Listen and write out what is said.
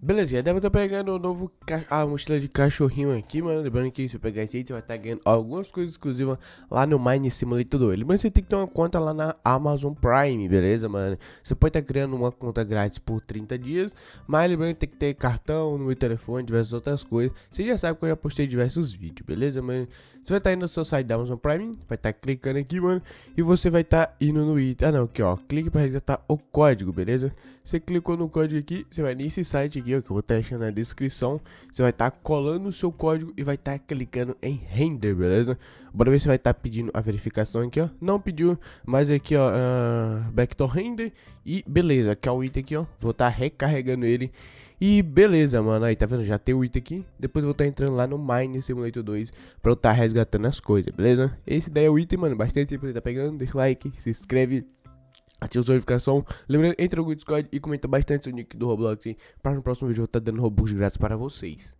Beleza, já deve estar tá pegando o novo ca... a ah, mochila de cachorrinho aqui, mano. Lembrando que se eu pegar esse aí, você vai estar tá ganhando algumas coisas exclusivas lá no Mine Simulator 2. Mas você tem que ter uma conta lá na Amazon Prime, beleza, mano? Você pode estar tá criando uma conta grátis por 30 dias, mas lembrando que tem que ter cartão, no meu telefone, diversas outras coisas. Você já sabe que eu já postei diversos vídeos, beleza, mano? Você vai estar indo no seu site da Amazon Prime, vai estar clicando aqui, mano, e você vai estar indo no item. Ah, não, aqui, ó. Clique para resgatar o código, beleza? Você clicou no código aqui, você vai nesse site aqui aqui, ó, que eu vou estar deixando na descrição. Você vai estar tá colando o seu código e vai estar tá clicando em render, beleza? Bora ver se vai estar tá pedindo a verificação aqui, ó. Não pediu, mas aqui, ó, uh, ah, to render e beleza, que é o item aqui, ó. Vou estar recarregando ele. E beleza, mano, aí tá vendo, já tem o item aqui Depois eu vou estar tá entrando lá no Mine Simulator 2 Pra eu estar tá resgatando as coisas, beleza? Esse daí é o item, mano, bastante tempo você tá pegando Deixa o like, se inscreve Ativa sua notificação. Lembrando, entra no Discord e comenta bastante seu nick do Roblox. Para no próximo vídeo eu vou estar tá dando robux grátis para vocês.